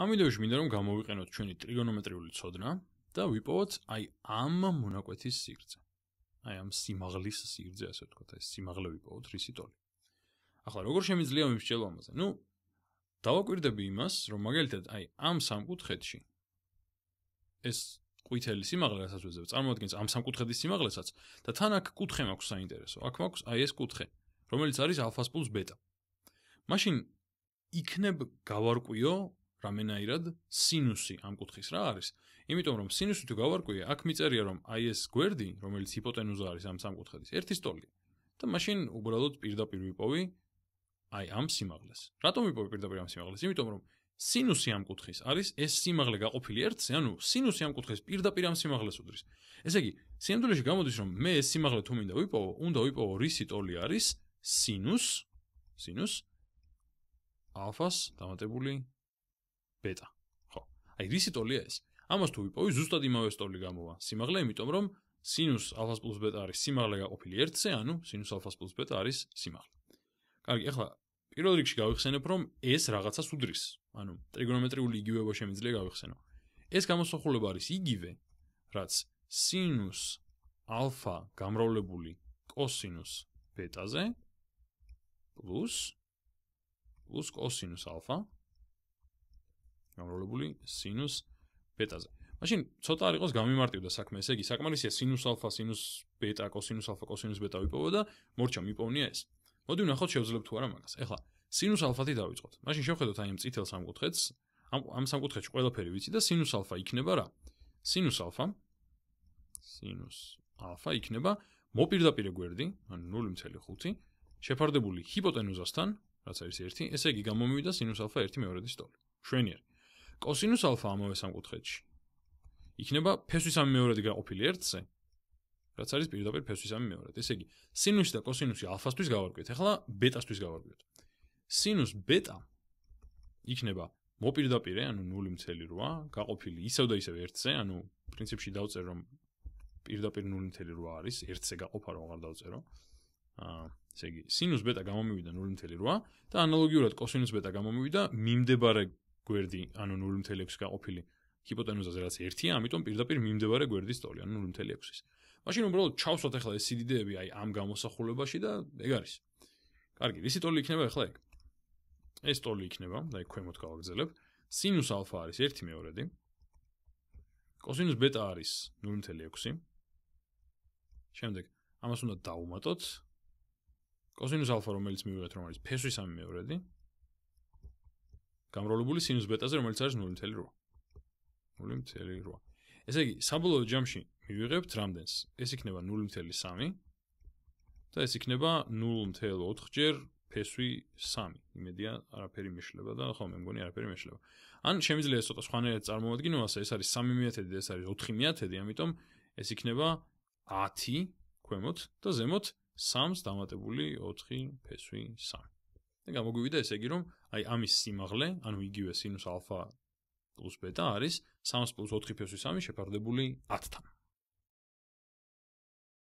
ამ ვიდეოში მინდა რომ გამოვიყენოთ ჩვენი ტრიგონომეტრიული ცოდნა და ვიპოვოთ აი ამ მონაკვეთის სიგრძე. აი ამ სიმაღლის სიგრძე, ასე ვთქვათ, აი სიმაღლე ვიპოვოთ რისი ტოლი. ახლა როგორ შემიძლია მივშველო ამაზე? ნუ დავაკვირდები იმას, რომ მაგალითად აი ამ სამკუთხედში ეს ყვითელი სიმაღლე რასაც ვეძებ, წარმოადგენს ამ სამკუთხედის სიმაღლესაც და თან აქ კუთხე მაქვს საინტერესო. აქ მაქვს აი ეს კუთხე, რომელიც არის ალფას პლუს ბეტა. მაშინ იქნებ გავარკვიო რამენაირად სინუსი ამ კუთხის რა არის? იმიტომ რომ სინუსი თუ გავარკვია, აქ მიწერია რომ აი ეს გვერდი, რომელიც ჰიპოტენუზა არის ამ სამკუთხედის, ერთის ტოლი. და მაშინ უბრალოდ პირდაპირ ვიპოვი აი ამ სიმაღლეს. რატომ ვიპოვი პირდაპირ ამ სიმაღლეს? იმიტომ რომ სინუსი ამ კუთხის არის ეს სიმაღლე გაყოფილი ერთზე, ანუ სინუსი ამ კუთხის პირდაპირ ამ სიმაღლეს უდრის. ესე იგი, სიმდულეში გამოდის რომ მე ეს სიმაღლე თუ მინდა ვიპოვო, უნდა ვიპოვო რისი ტოლი არის? სინუს სინუს ალფას დამატებული ბეტა. ხო. აი რისი ტოლია ეს? ამას თუ ვიპოვი ზუსტად იმავე სტოლი გამოვა. სიმაღლე, იმიტომ რომ sinus alphas plus beta არის სიმაღლე გაყოფილი 1-ზე, ანუ sinus alphas plus beta არის სიმაღლე. კარგი, ახლა პირველ რიგში გავიხსენებ, რომ ეს რაღაცას უდრის. ანუ ტრიგონომეტრიული იგივეობა შემიძლია გავიხსენო. ეს გამოსახულება არის იგივე, რაც sinus alpha გამრავლებული cosinus beta-ზე plus plus cosinus alpha გამრავლებული sinus beta-ზე. მაშინ ცოტა არ იყოს გამიმარტივდა საქმე, ესე იგი, საკმარისია sinus alpha, sinus beta, cosinus alpha, cosinus beta ვიპოვა და მორჩა მიპოვნია ეს. მოდი ვნახოთ შევძლებ თუ არა მაგას. ეხლა sinus alpha-თი დავიწყოთ. მაშინ შევხედოთ აი ამ წითელ სამკუთხედს. ამ ამ სამკუთხედში ყველაფერი ვიცი და sinus alpha იქნება რა. sinus alpha sinus alpha იქნება მოპირდაპირე გვერდი, ანუ 0.5 შეფარდებული ჰიპოტენუზასთან, რაც არის 1. ესე იგი გამომივიდა sinus alpha 1 მეორედი სტოლი. შვენიერი. კოსინუს ალფა ამავე სამკუთხედში იქნება ფესვის ამ მეორედი გაყופיლი ერთზე რაც არის პირდაპირ ფესვის ამ მეორედი ესე იგი სინუსი და კოსინუსი ალფასთვის გავარკვიეთ ახლა ბეტასთვის გავარკვიეთ სინუს ბეტა იქნება მოპირდაპირე ანუ 0.8 გაყופיლი ისევ და ისევ ერთზე ანუ პრინციპში დავწერ რომ პირდაპირ 0.8 არის ერთზე გაყופა რომ აღარ დავწერო აა ესე იგი სინუს ბეტა გამომივიდა 0.8 და ანალოგიურად კოსინუს ბეტა გამომივიდა მიმდებარე გვერდი ანუ 0.6 გაყופיლი ჰიპოტენუზაზე რაც 1-ია, ამიტომ პირდაპირ მიმდებარე გვერდის ტოლი, ანუ 0.6-ის. მაშინ უბრალოდ ჩავსვათ ახლა ეს სიდიდეები აი ამ გამოსახულებაში და ეგ არის. კარგი, ვისი ტოლი იქნება ახლა ეგ? ეს ტოლი იქნება, აი ქვემოთ გავაგრძელებ. სინუს ალფა არის 1 მეორედი. კოსინუს ბეტა არის 0.6. შემდეგ ამას უნდა დავუმატოთ. კოსინუს ალფა რომელიც მივიღეთ რომ არის ფესვის 3 მეორედი, გამრავლებული sin beta-ზე, რომელიც არის 0.8. 0.8. ესე იგი, საბოლოო ჯამში მივიღებთ რამდენს? ეს იქნება 0.3 და ეს იქნება 0.4 ჯერ ფესვი 3. იმედია არაფერი მეშლება და ხო, მე მგონი არაფერი მეშლება. ან შემიძლია ცოტა სხვანაირად წარმოვადგინო, ასე ეს არის 3 მიათედი და ეს არის 4 მიათედი, ამიტომ ეს იქნება 10 ქვემოთ და ზემოთ 3-ს დამატებული 4 ფესვი 3. და გამოგვივიდა ესე იგი რომ აი ამის სიმაღლე ანუ იგივე sin α + β არის 3+4 + 3 შეფარდებული 10-თან